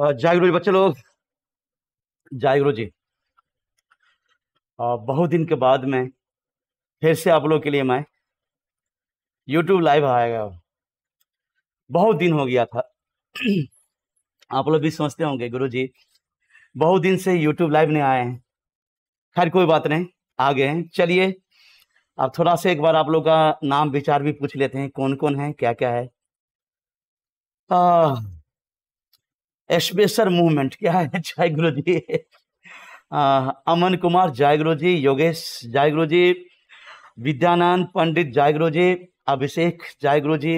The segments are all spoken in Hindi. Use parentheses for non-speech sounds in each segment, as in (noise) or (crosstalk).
जय गुरु जी बच्चे लोग जय गुरु जी बहुत दिन के बाद में फिर से आप लोग के लिए मैं यूट्यूब लाइव आएगा बहुत दिन हो गया था आप लोग भी सोचते होंगे गुरु जी बहुत दिन से यूट्यूब लाइव नहीं आए हैं खैर कोई बात नहीं आ गए हैं चलिए अब थोड़ा सा एक बार आप लोग का नाम विचार भी पूछ लेते हैं कौन कौन है क्या क्या है आ, एस्पेसर मूवमेंट क्या है जय गुरु जी अमन कुमार जय गुरु जी योगेश जय गुरु जी विद्यानंद पंडित जय गुरु जी अभिषेक जय गुरु जी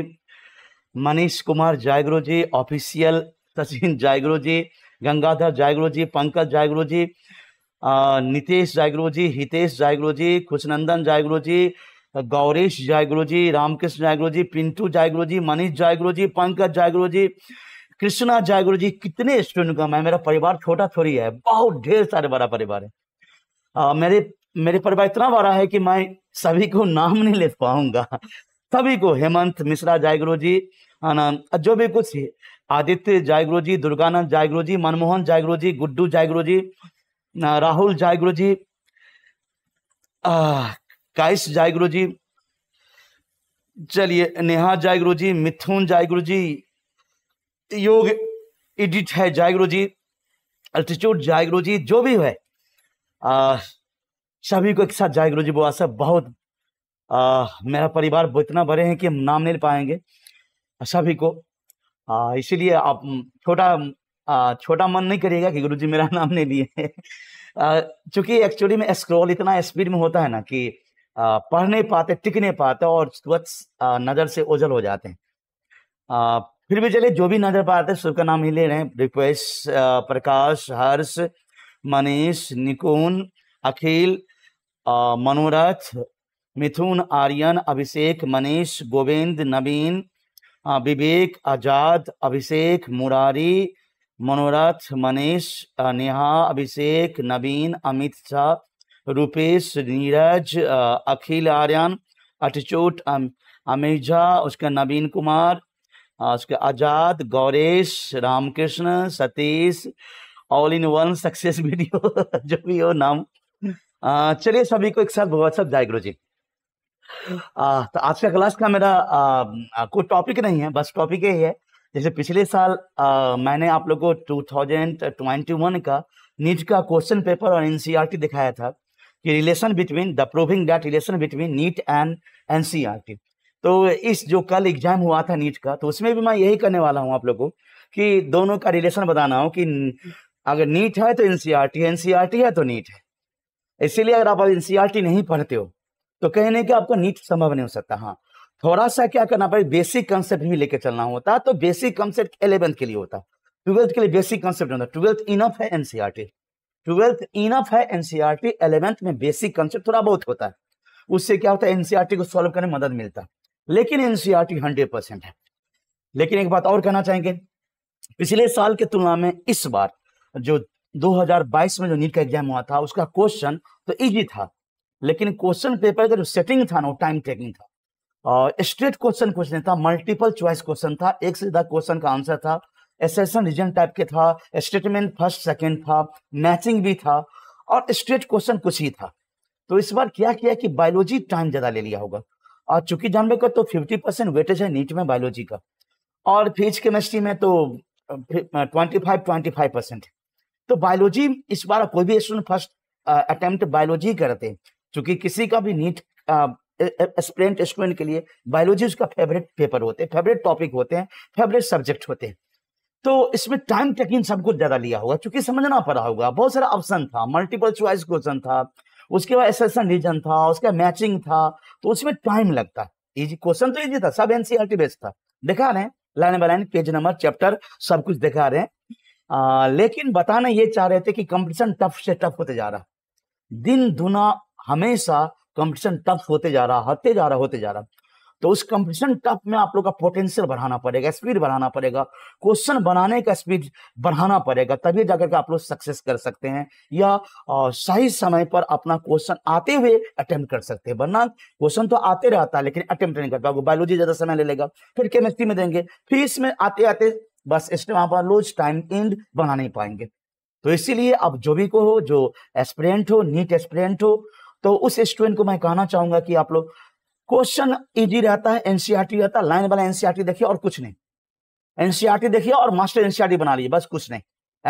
मनीष कुमार जय गुरु जी ऑफिशियल सचिन जय गुरु जी गंगाधर जय गुरु जी पंकज जय गुरु जी नितेश जय गुरु जी हितेश जय गुरु जी खुशनंदन जय गुरु जी गौरेश जय गुरु जी रामकृष्ण जय गुरु जी पिंटू जय गुरु जी मनीष जय गुरु जी पंकज जय गुरु जी कृष्णा जागुरु जी कितने स्टूडेंट का मैं मेरा परिवार छोटा थोड़ी है बहुत ढेर सारे बड़ा परिवार है आ, मेरे मेरे परिवार इतना बड़ा है कि मैं सभी को नाम नहीं ले पाऊंगा सभी को हेमंत मिश्रा जायगुरु जी जो भी कुछ आदित्य जायगुरु जी दुर्गानंद जायगुरु जी मनमोहन जायगुरु जी गुड्डू जायगुरु जी राहुल जायगुरु जी काइस जायगुरु जी चलिए नेहा जायगुरु जी मिथुन जायगुरु जी योग एडिट है जी अल्टीट्यूड जी जो भी है सभी को एक साथ जायग्रोजी बुआ सब बहुत आ, मेरा परिवार इतना बड़े हैं कि हम नाम नहीं पाएंगे सभी को इसीलिए आप छोटा छोटा मन नहीं करिएगा कि गुरुजी मेरा (laughs) नाम नहीं लिए चूंकि एक्चुअली में स्क्रॉल इतना स्पीड में होता है ना कि आ, पढ़ नहीं पाते टिक नहीं पाते और नज़र से ओझल हो जाते हैं फिर भी चले जो भी नजर पा रहे सबका नाम ही ले रहे हैं रिक्वेस्ट प्रकाश हर्ष मनीष निकुन अखिल मनोरथ मिथुन आर्यन अभिषेक मनीष गोविंद नवीन विवेक आजाद अभिषेक मुरारी मनोरथ मनीष नेहा अभिषेक नवीन अमित शाह रूपेश नीरज अखिल आर्यन अटिचोट अमेजा उसका नवीन कुमार उसके Azad Gauresh Ramakrishna Satish all in one success video जो भी हो नाम चलिए सभी को एक साथ बहुत सब जय गुरु जी आ, तो आज का क्लास का मेरा कोई टॉपिक नहीं है बस टॉपिक यही है जैसे पिछले साल आ, मैंने आप लोगों को टू थाउजेंड ट्वेंटी वन का नीट का क्वेश्चन पेपर और एनसीआर e दिखाया था कि relation between the proving that relation between NEET and NCERT तो इस जो कल एग्जाम हुआ था नीट का तो उसमें भी मैं यही करने वाला हूँ आप लोगों को कि दोनों का रिलेशन बताना हो कि अगर नीट है तो एनसीईआरटी e है एनसीईआरटी e है तो नीट है इसीलिए अगर आप एनसीईआरटी e नहीं पढ़ते हो तो कहने की आपको नीट संभव नहीं हो सकता हाँ थोड़ा सा क्या करना पड़ेगा बेसिक कंसेप्ट भी लेके चलना होता तो बेसिक कंसेप्ट एलेवेंथ के लिए होता ट्वेल्थ के लिए बेसिक कंसेप्ट होता ट्वेल्थ इनफ है एनसीआरटी ट्वेल्थ इनफ है एनसीआरटी एलेवेंथ में बेसिक कंसेप्ट थोड़ा बहुत होता है उससे क्या होता है एनसीआरटी को सॉल्व करने में मदद मिलता है लेकिन एनसीआरटी हंड्रेड परसेंट है लेकिन एक बात और कहना चाहेंगे पिछले साल की तुलना में इस बार जो 2022 में जो नीट का एग्जाम हुआ था उसका क्वेश्चन तो इजी था लेकिन क्वेश्चन पेपर का जो सेटिंग था ना वो टाइम टेकिंग था और स्ट्रेट क्वेश्चन कुछ नहीं था मल्टीपल चॉइस क्वेश्चन था एक से क्वेश्चन का आंसर था एसेसन रीजन टाइप के था स्टेटमेंट फर्स्ट सेकेंड था मैचिंग भी था और स्ट्रेट क्वेश्चन कुछ ही था तो इस बार क्या किया कि बायोलॉजी टाइम ज्यादा ले लिया होगा और चूंकि जान बेकर तो फिफ्टी परसेंट वेटेज है नीट में बायोलॉजी का और फिज केमिस्ट्री में तो twenty five twenty five percent तो बायोलॉजी इस बार कोई भी स्टूडेंट फर्स्ट अटेम्प्ट बायोलॉजी करते हैं चूंकि किसी का भी नीट स्टूडेंट स्टूडेंट के लिए बायोलॉजी उसका फेवरेट पेपर होते हैं फेवरेट टॉपिक होते हैं फेवरेट सब्जेक्ट होते हैं तो इसमें टाइम टेकिंग सब कुछ ज्यादा लिया होगा क्योंकि समझना पड़ा होगा बहुत सारा ऑप्शन था मल्टीपल चॉइस क्वेश्चन था उसके बाद एसेसन रीजन था उसका मैचिंग था तो उसमें टाइम लगता इजी क्वेश्चन तो इजी था सब एनसीआर बेस्ड e था दिखा रहे हैं line by line page number chapter सब कुछ दिखा रहे हैं आ, लेकिन बताना ये चाह रहे थे कि कंपटीशन टफ से टफ होते जा रहा दिन दुना हमेशा कंपटीशन टफ होते जा रहा हटते जा रहा होते जा रहा तो उस कंपटीशन टफ में आप लोग का पोटेंशियल बढ़ाना पड़ेगा स्पीड बढ़ाना पड़ेगा क्वेश्चन बनाने का स्पीड बढ़ाना पड़ेगा तभी जाकर के आप लोग सक्सेस कर सकते हैं या सही समय पर अपना क्वेश्चन आते हुए अटेम्प्ट कर सकते हैं वरना क्वेश्चन तो आते रहता है लेकिन अटेम्प्ट नहीं कर पाओगे बायोलॉजी ज्यादा समय ले लेगा फिर केमिस्ट्री में देंगे फिर इसमें आते आते बस इसमें वहां पर लोज टाइम इंड बना नहीं पाएंगे तो इसीलिए अब जो भी को हो जो एस्पिरेंट हो नीट एस्पिरेंट हो तो उस स्टूडेंट को मैं कहना चाहूंगा कि आप लोग क्वेश्चन इजी रहता है एनसीआरटी e रहता है लाइन वाला एनसीआरटी e देखिए और कुछ नहीं एनसीआरटी e देखिए और मास्टर एनसीआरटी बना लीजिए बस कुछ नहीं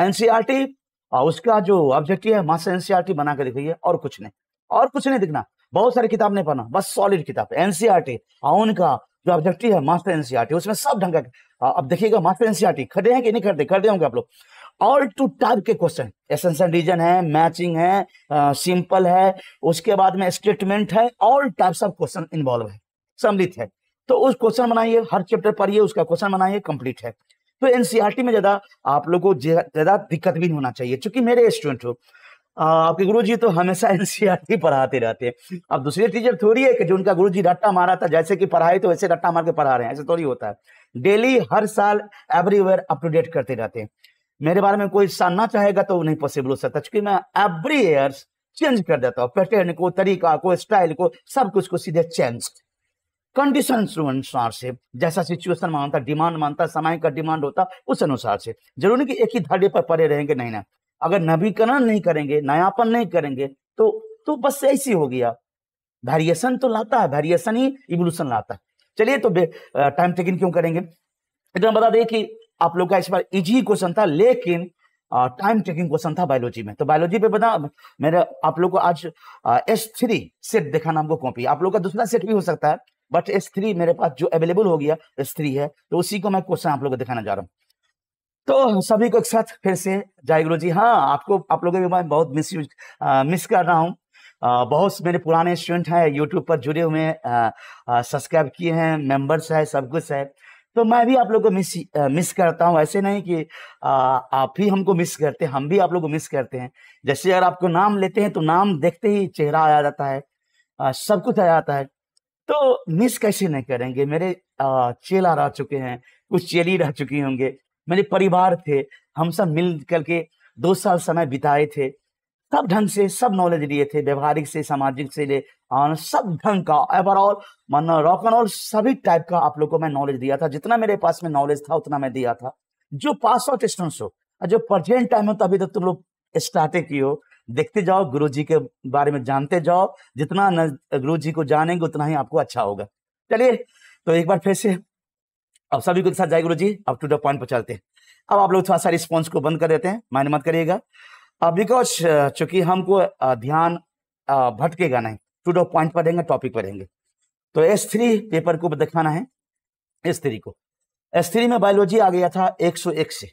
एनसीआरटी और उसका जो ऑब्जेक्टिव है मास्टर एनसीआरटी बना के देखिए और कुछ नहीं और कुछ नहीं दिखना बहुत सारी किताब नहीं पढ़ना बस सॉलिड किताब एनसीआरटी और उनका जो ऑब्जेक्टिव है मास्टर एनसीआरटी उसमें सब ढंग का अब देखिएगा मास्टर एनसीआरटी खड़े हैं कि नहीं खड़े खड़े होंगे आप लोग ऑल टू टाइप के क्वेश्चन एसेंशियल रीजन है मैचिंग है सिंपल है उसके बाद में स्टेटमेंट है all types of question involve है सम्मिलित है तो उस क्वेश्चन बनाइए हर चैप्टर पढ़िए उसका क्वेश्चन बनाइए कंप्लीट है तो एनसीईआरटी में ज्यादा आप लोग को ज्यादा दिक्कत भी नहीं होना चाहिए क्योंकि मेरे स्टूडेंट हो आपके गुरु जी तो हमेशा एनसीईआरटी (laughs) पढ़ाते रहते हैं अब दूसरे टीचर थोड़ी है कि जो उनका गुरु जी रट्टा मारा था जैसे कि पढ़ाए तो वैसे रट्टा मार के पढ़ा रहे हैं ऐसे थोड़ी होता है डेली हर साल एवरीवेयर अप टू करते रहते हैं मेरे बारे में कोई इंसान ना चाहेगा तो वो नहीं पॉसिबल हो सकता क्योंकि मैं एवरी ईयर चेंज कर देता हूँ पैटर्न को तरीका को स्टाइल को सब कुछ को सीधे चेंज कंडीशन अनुसार से जैसा सिचुएशन मानता डिमांड मानता समय का डिमांड होता उस अनुसार से जरूरी कि एक ही धड़े पर पड़े रहेंगे नहीं ना अगर नवीकरण नहीं करेंगे नयापन नहीं करेंगे तो तो बस ऐसी हो गया वेरिएशन तो लाता है वेरिएशन ही इवोल्यूशन लाता है चलिए तो टाइम टेकिंग क्यों करेंगे इतना बता दें कि आप लोग का इस बार इजी क्वेश्चन था लेकिन टाइम टेकिंग क्वेश्चन था बायोलॉजी में तो बायोलॉजी पे बता मेरे आप लोग को आज एस थ्री सेट दिखाना हमको कॉपी आप लोग का दूसरा सेट भी हो सकता है बट एस थ्री मेरे पास जो अवेलेबल हो गया एस थ्री है तो उसी को मैं क्वेश्चन आप लोग को दिखाना जा रहा हूँ तो सभी को एक साथ फिर से जायगुरु जी हाँ आपको आप लोगों को मैं बहुत मिस यूज मिस कर रहा हूँ बहुत मेरे पुराने स्टूडेंट हैं यूट्यूब पर जुड़े हुए हैं सब्सक्राइब किए हैं मेंबर्स है सब कुछ है तो मैं भी आप लोग को मिस मिस करता हूँ ऐसे नहीं कि आ, आप ही हमको मिस करते हैं हम भी आप लोग को मिस करते हैं जैसे अगर आपको नाम लेते हैं तो नाम देखते ही चेहरा आ जाता है आ, सब कुछ आ जाता है तो मिस कैसे नहीं करेंगे मेरे आ, चेला रह चुके हैं कुछ चेली रह चुकी होंगे मेरे परिवार थे हम सब मिल करके दो साल समय बिताए थे सब ढंग से सब नॉलेज लिए थे व्यवहारिक से सामाजिक से ले सब ढंग का ओवरऑल मन रॉक एंड ऑल सभी टाइप का आप लोग को मैं नॉलेज दिया था जितना मेरे पास में नॉलेज था उतना मैं दिया था जो पास आउट स्टूडेंट्स हो जो प्रेजेंट टाइम हो तो अभी तक तुम लोग स्टार्टिंग की हो देखते जाओ गुरु जी के बारे में जानते जाओ जितना गुरु जी को जानेंगे उतना ही आपको अच्छा होगा चलिए तो एक बार फिर से अब सभी को साथ जाए गुरु जी अब टू द पॉइंट पर चलते हैं अब आप लोग थोड़ा सा रिस्पॉन्स को बंद कर देते हैं मायने मत करिएगा बिकॉज चूंकि हमको ध्यान भटकेगा नहीं टू डो पॉइंट पढ़ेंगे टॉपिक पढ़ेंगे तो एस थ्री पेपर को दिखाना है एस थ्री को एस थ्री में बायोलॉजी आ गया था 101 से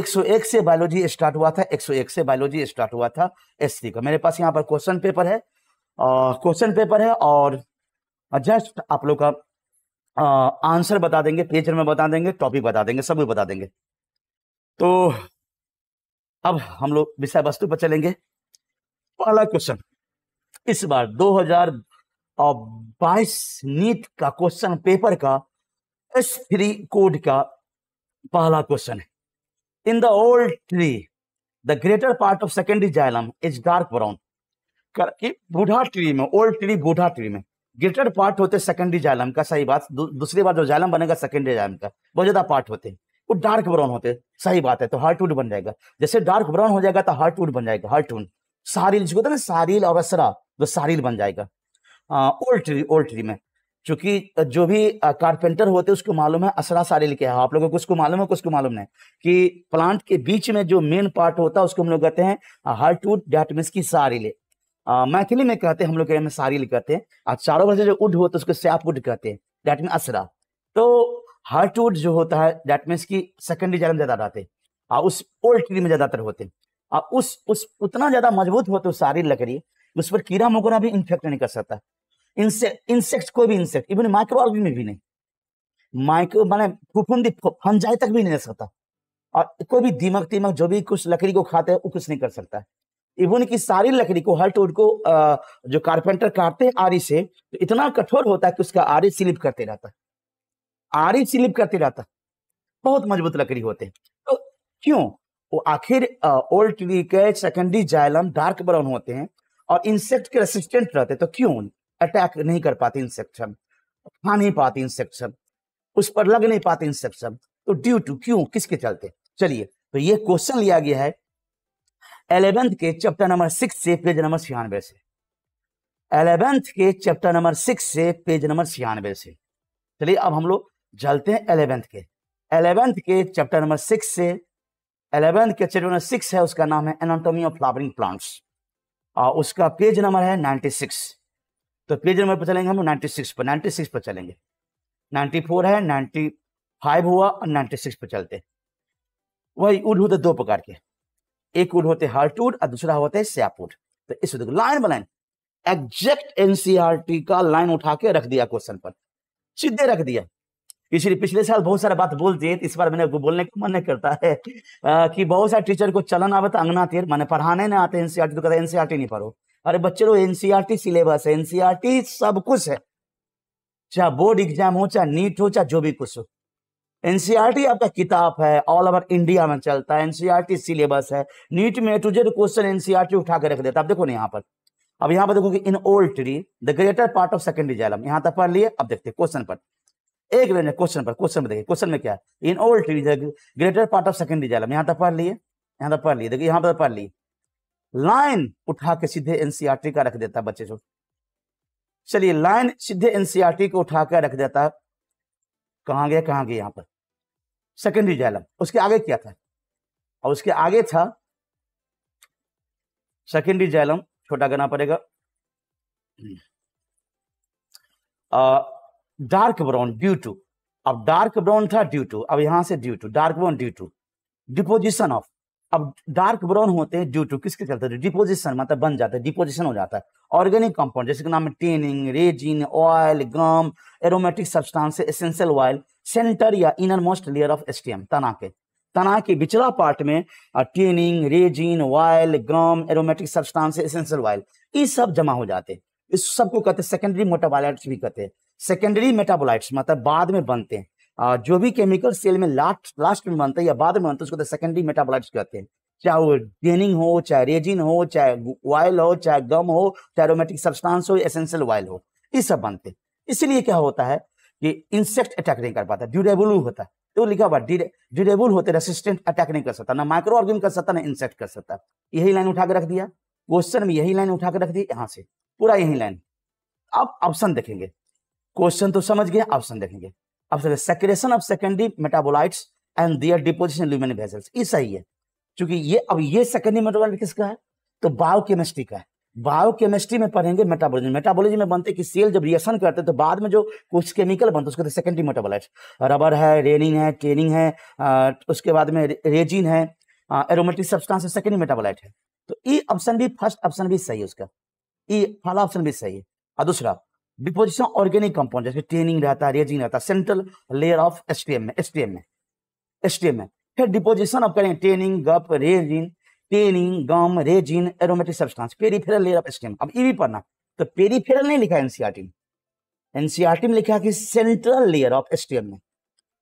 101 से बायोलॉजी स्टार्ट हुआ था 101 से बायोलॉजी स्टार्ट हुआ था एस थ्री का मेरे पास यहाँ पर क्वेश्चन पेपर है क्वेश्चन पेपर है और जस्ट आप लोग का आंसर बता देंगे पेज में बता देंगे टॉपिक बता देंगे सब बता देंगे तो अब हम लोग विषय वस्तु पर चलेंगे पहला क्वेश्चन इस बार 2022 नीट का क्वेश्चन पेपर का एस थ्री कोड का पहला क्वेश्चन है in the old tree the greater part of secondary xylem is dark brown बूढ़ा ट्री में ओल्ड ट्री बूढ़ा ट्री में ग्रेटर पार्ट होते सेकेंडरी जायलम का सही बात दूसरी बार जो जायलम बनेगा सेकेंडरी जायलम का बहुत ज्यादा पार्ट होते हैं वो डार्क ब्राउन होते सही बात है तो हार्ट वुड बन जाएगा जैसे डार्क ब्राउन हो जाएगा तो हार्ट वुड बन जाएगा हार्ट वुड सारिल जिसको होता है ना सारिल और असरा तो सारिल बन जाएगा ओल्ड ट्री ओल्ड ट्री में चूंकि जो भी कारपेंटर होते हैं उसको मालूम है असरा सारिल क्या है आप लोगों को उसको मालूम है उसको मालूम नहीं कि प्लांट के बीच में जो मेन पार्ट होता है उसको हम लोग कहते हैं हार्ट वुड डैट मीन्स की सारिले मैथिली में कहते हैं हम लोग कहते हैं सारिल तो कहते हैं चारों से जो वुड होता है उसको सैप वुड कहते हैं डैट मीन असरा तो हार्ट वोट जो होता है दैट मीन्स की सेकेंडरी जन्म ज्यादा रहते हैं उस ओल्ड ट्री में ज्यादातर होते हैं और उस उस उतना ज्यादा मजबूत होते हो सारी लकड़ी उस पर कीड़ा मकोड़ा भी इन्फेक्ट नहीं कर सकता इनसे इंसेक्ट कोई भी इंसेक्ट इवन माइक्रो में भी नहीं माइक्रो माने फुफुंदी फंजाई तक भी नहीं रह सकता और कोई भी दीमक तीमक जो भी कुछ लकड़ी को खाते हैं वो कुछ नहीं कर सकता इवन की सारी लकड़ी को हर टूट को जो कारपेंटर काटते हैं आरी से तो इतना कठोर होता है कि उसका आरी स्लिप करते रहता है आरी स्लिप करते रहता बहुत मजबूत लकड़ी होते हैं तो क्यों वो आखिर ओल्ड ट्री के सेकेंडरी जाइलम डार्क ब्राउन होते हैं और इंसेक्ट के रेसिस्टेंट रहते तो क्यों अटैक नहीं कर पाते इंसेक्शन खा नहीं पाते इंसेक्शन उस पर लग नहीं पाते इंसेक्शन तो ड्यू टू क्यों किसके चलते चलिए तो ये क्वेश्चन लिया गया है एलेवेंथ के चैप्टर नंबर सिक्स से पेज नंबर छियानवे से एलेवेंथ के चैप्टर नंबर सिक्स से पेज नंबर छियानवे से चलिए अब हम लोग जलते हैं एलेवेंथ के एलेवेंथ के चैप्टर नंबर सिक्स से एलेवेंथ के चैप्टर नंबर सिक्स है उसका नाम है एनाटोमी ऑफ फ्लावरिंग प्लांट्स और उसका पेज नंबर है नाइन्टी सिक्स तो पेज नंबर पर चलेंगे हम लोग नाइन्टी सिक्स पर नाइन्टी सिक्स पर चलेंगे नाइन्टी फोर है नाइन्टी फाइव हुआ और नाइन्टी सिक्स पर चलते वही उड होते दो प्रकार के एक उड होते हार्ट उड और दूसरा होता है उड तो इस लाइन बनाइन एग्जैक्ट एनसीआरटी का लाइन उठा के रख दिया क्वेश्चन पर सीधे रख दिया इसलिए पिछले साल बहुत सारा बात बोल दिए तो इस बार मैंने बोलने का मन नहीं करता है आ, कि बहुत सारे टीचर को चलन आवत तो अंगना तेर मैंने पढ़ाने नहीं आते एनसीआरटी e तो कहते एनसीआरटी e नहीं पढ़ो अरे बच्चे लोग एनसीआरटी सिलेबस है एनसीआरटी सब कुछ है चाहे बोर्ड एग्जाम हो चाहे नीट हो चाहे जो भी कुछ हो एनसीआरटी e आपका किताब है ऑल ओवर इंडिया में चलता है एनसीआरटी सिलेबस है नीट में टू जेड क्वेश्चन एनसीआरटी उठा कर रख देता अब देखो ना यहाँ पर अब यहाँ पर देखो कि in old tree the greater part of secondary xylem यहाँ तक पढ़ लिए अब देखते क्वेश्चन पर एक मिनट क्वेश्चन पर क्वेश्चन में देखिए क्वेश्चन में क्या in all trees greater part of secondary xylem यहां तक पढ़ लिए यहां तक पढ़ लिए देखिए यहां पर पढ़ लिए लाइन उठा के सीधे एनसीआरटी का रख देता बच्चे जो चलिए लाइन सीधे एनसीआरटी को उठा के रख देता कहां गया कहां गया यहां पर सेकेंडरी जालम उसके आगे क्या था और उसके आगे था सेकेंडरी जालम छोटा करना पड़ेगा डार्क ब्राउन ड्यू टू अब डार्क ब्राउन था ड्यू टू अब यहां से due to dark brown due to deposition of अब डार्क ब्राउन होते हैं ड्यू टू किसके चलते हैं डिपोजिशन मतलब बन जाता है डिपोजिशन हो जाता है ऑर्गेनिक कंपाउंड जैसे नाम है tannin resin oil gum aromatic substance essential oil centre or innermost layer of stem तना के तना के बिचला पार्ट में tannin resin oil gum aromatic substance essential oil ये सब जमा हो जाते हैं इस सबको कहते हैं सेकेंडरी मोटाबाइलाइट्स भी कहते हैं सेकेंडरी मेटाबोलाइट्स मतलब बाद में बनते हैं जो भी केमिकल सेल में लास्ट लास्ट में बनते हैं या बाद में बनते हैं उसको सेकेंडरी तो मेटाबोलाइट्स कहते हैं चाहे वो डेनिंग हो चाहे रेजिन हो चाहे ऑयल हो चाहे गम हो चाहे एरोमेटिक सब्सटेंस हो एसेंशियल ऑयल हो ये सब बनते हैं इसलिए क्या होता है कि इंसेक्ट अटैक नहीं कर पाता ड्यूरेबल होता है तो लिखा हुआ ड्यूरेबल होते रेसिस्टेंट अटैक नहीं कर सकता ना माइक्रो ऑर्गेनिज्म कर सकता ना इंसेक्ट कर सकता यही लाइन उठा रख दिया क्वेश्चन में यही लाइन उठाकर रख दी यहाँ से पूरा यही लाइन अब ऑप्शन देखेंगे क्वेश्चन तो समझ गए ऑप्शन देखेंगे option secretion of secondary metabolites and their deposition lumen vessels ये सही है क्योंकि ये अब ये सेकेंडरी मेटाबोलाइट किसका है तो बायो केमिस्ट्री का है बायो केमिस्ट्री में पढ़ेंगे मेटाबोलॉजी मेटाबोलॉजी में बनते कि सेल जब रिएक्शन करते हैं तो बाद में जो कुछ केमिकल बनते उसके तो सेकेंडरी मेटाबोलाइट रबर है रेनिन है टेनिन है उसके बाद में रेजिन है एरोमेटिक सब्सटेंस है सेकेंडरी मेटाबोलाइट है तो ई e ऑप्शन भी फर्स्ट ऑप्शन भी सही है उसका ई e, पहला ऑप्शन भी सही है और दूसरा डिपोजिशन ऑर्गेनिक कंपाउंड जैसे टेनिंग रहता है रेजिंग रहता है सेंट्रल लेयर ऑफ एसटीएम में एसटीएम में एसटीएम में फिर डिपोजिशन आप करें tannin gum resin tannin gum resin aromatic substance peripheral layer of stem अब ये भी पढ़ना तो पेरीफेरल नहीं लिखा एनसीआरटी e में एनसीआरटी e में लिखा कि सेंट्रल लेयर ऑफ एसटीएम में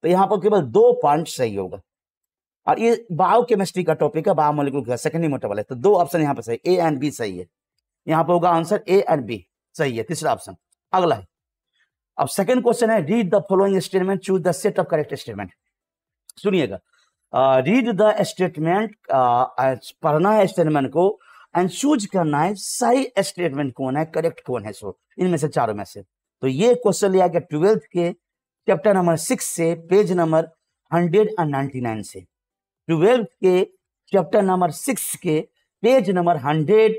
तो यहाँ पर केवल दो पॉइंट सही होगा और ये बायो केमिस्ट्री का टॉपिक है बायो मोलिकुल का सेकेंड मोटेबल है तो दो ऑप्शन यहाँ पर सही ए एंड बी सही है यहाँ पर होगा आंसर ए एंड बी सही है तीसरा ऑप्शन अगला है अब सेकंड क्वेश्चन है read the following statement choose the set of correct statement सुनिएगा रीड द स्टेटमेंट पढ़ना है स्टेटमेंट को एंड चूज करना है सही स्टेटमेंट कौन है करेक्ट कौन है सो इनमें से चारों में से तो ये क्वेश्चन लिया गया ट्वेल्थ के चैप्टर नंबर सिक्स से page number hundred and ninety nine से ट्वेल्थ के चैप्टर नंबर सिक्स के पेज नंबर हंड्रेड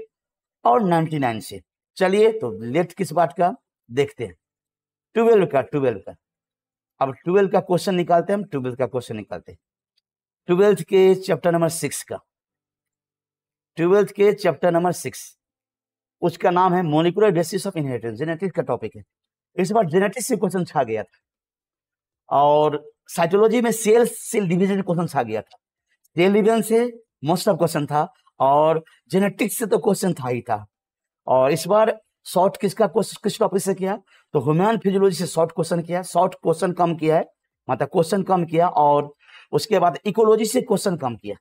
और नाइनटी नाइन से चलिए तो लेट किस बात का देखते हैं ट्वेल्व का ट्वेल्व का अब ट्वेल्व का क्वेश्चन निकालते हैं हम ट्वेल्व का क्वेश्चन निकालते हैं ट्वेल्थ के चैप्टर नंबर सिक्स का ट्वेल्थ के चैप्टर नंबर सिक्स उसका नाम है molecular basis of inheritance genetics का टॉपिक है इस बार जेनेटिक्स से क्वेश्चन छा गया था और साइटोलॉजी में सेल सेल डिवीजन से क्वेश्चन छा गया था सेल डिवीजन से मोस्ट ऑफ क्वेश्चन था और जेनेटिक्स से तो क्वेश्चन था ही था और इस बार शॉर्ट किसका किस टॉपिक से किया तो ह्यूमन फिजियोलॉजी से शॉर्ट क्वेश्चन किया शॉर्ट क्वेश्चन कम किया है मतलब क्वेश्चन कम किया और उसके बाद इकोलॉजी से क्वेश्चन कम किया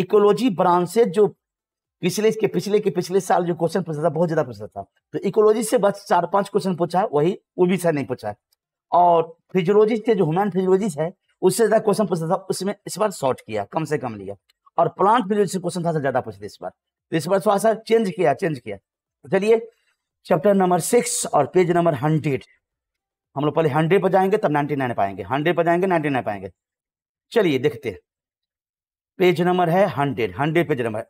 इकोलॉजी ब्रांच से जो पिछले के पिछले के पिछले साल जो क्वेश्चन पूछा था बहुत ज्यादा पूछा था तो इकोलॉजी से बस चार पांच क्वेश्चन पूछा है वही वो भी सर नहीं पूछा है और फिजियोलॉजी से जो ह्यूमन फिजियोलॉजी है उससे ज्यादा क्वेश्चन पूछा था उसमें इस बार शॉर्ट किया कम से कम लिया और प्लांट फिजियोलॉजी से क्वेश्चन था ज्यादा पूछा इस बार तो इस बार थोड़ा सा चेंज किया चेंज किया चलिए चैप्टर नंबर सिक्स और पेज नंबर हंड्रेड हम लोग पहले हंड्रेड पर जाएंगे तब नाइनटी नाइन पाएंगे हंड्रेड पर जाएंगे नाइनटी नाइन पाएंगे चलिए देखते हैं पेज नंबर है हंड्रेड हंड्रेड पेज नंबर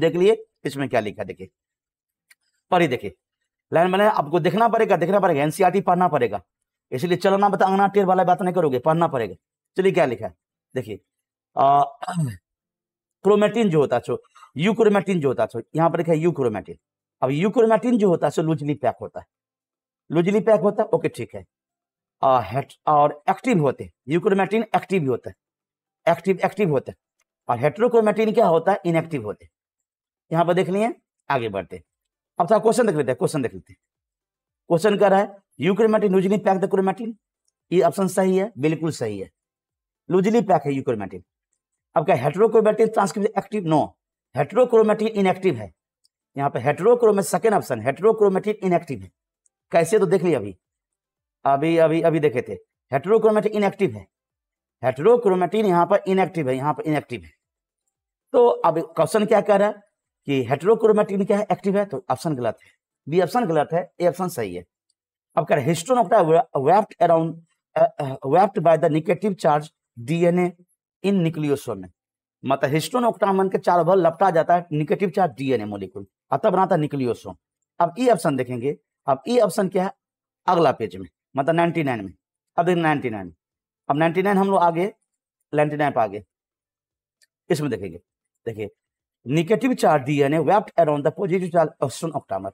देख लिए इसमें क्या लिखा देखिए पढ़िए देखिए लाइन बनाए आपको देखना पड़ेगा देखना पड़ेगा एनसीआरटी e पढ़ना पड़ेगा इसलिए चलना बता अंगना टेर वाला बात नहीं करोगे पढ़ना पड़ेगा चलिए क्या लिखा है देखिए क्रोमेटिन (clears throat) जो होता है यू क्रोमेटिन जो होता है यहाँ पर लिखा है यू क्रोमेटिन अब यूक्रोमैटिन जो होता है सो लूजली पैक होता है लूजली पैक होता है ओके ठीक है और हेट और एक्टिव होते हैं यूक्रोमैटिन एक्टिव भी होता है एक्टिव एक्टिव होते हैं और हेट्रोक्रोमैटिन क्या होता है इनएक्टिव होते हैं यहाँ पर देख लिए आगे बढ़ते अब थोड़ा क्वेश्चन देख लेते हैं क्वेश्चन देख लेते हैं क्वेश्चन कह रहा है euchromatin loosely pack the chromatin ये ऑप्शन सही है बिल्कुल सही है लूजली पैक है यूक्रोमैटिन अब क्या heterochromatin transcript active no heterochromatin inactive है यहाँ पे heterochromatin second option heterochromatic inactive है कैसे तो देख लिया अभी अभी अभी अभी देखे थे हेट्रोक्रोमेटिक इनएक्टिव है हेट्रोक्रोमेटिन यहाँ पर इनएक्टिव है यहाँ पर इनएक्टिव है तो अब क्वेश्चन क्या कह रहा है कि हेट्रोक्रोमेटिन क्या है एक्टिव है तो ऑप्शन गलत है बी ऑप्शन गलत है ए ऑप्शन सही है अब कह रहे histone octamer wrapped around wrapped by the negative charge DNA in nucleosome में मतलब हिस्टोनोक्टामन के चारों भर लपटा जाता है निगेटिव चार्ज डीएनए मॉलिक्यूल अतः बनाता निकलियोसोम अब ई ऑप्शन देखेंगे अब ई ऑप्शन क्या है अगला पेज में मतलब नाइनटी नाइन में अब देखिए नाइनटी नाइन अब नाइनटी नाइन हम लोग आगे नाइनटी नाइन पर आगे इसमें देखेंगे देखिए negative charge DNA wrapped around the positive charge oxygen octamer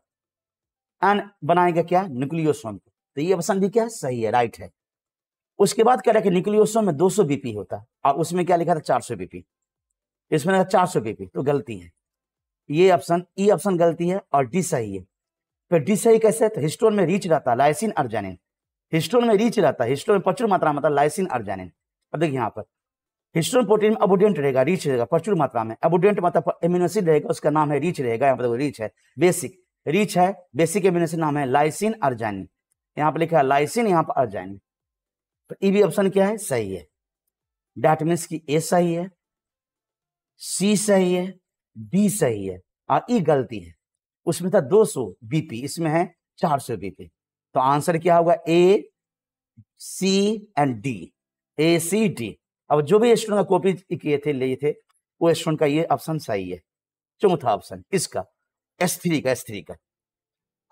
and बनाएंगे क्या न्यूक्लियोसोम को तो ये ऑप्शन भी क्या सही है राइट है उसके बाद क्या रखे न्यूक्लियोसोम में 200 बीपी होता है और उसमें क्या लिखा था 400 बीपी इसमें लिखा 400 बीपी तो गलती है ये ऑप्शन ई ऑप्शन गलती है और डी सही है फिर डी सही कैसे तो हिस्टोन में रीच रहता है लाइसिन अर्जानिन हिस्टोन में रीच रहता है हिस्टोन में प्रचुर मात्रा मतलब लाइसिन अर्जानिन अब देखिए यहाँ पर हिस्टोन प्रोटीन में अबोडेंट रहेगा रीच रहेगा प्रचुर मात्रा में अबोडेंट मतलब एमिनोसिड रहेगा उसका नाम है रीच रहेगा यहाँ पर रीच है बेसिक रीच है बेसिक एमिनोसिड नाम है लाइसिन अर्जानिन यहाँ पर लिखा है लाइसिन यहाँ पर अर्जानिन तो ई भी ऑप्शन क्या है सही है डैट मीन्स की ए सही है सी सही है बी सही है और ई गलती है उसमें था 200 बीपी इसमें है 400 बीपी तो आंसर क्या होगा A C and D A C D अब जो भी स्टूडेंट का कॉपी किए थे लिए थे वो स्टूडेंट का ये ऑप्शन सही है चौथा ऑप्शन इसका एस थ्री का एस थ्री का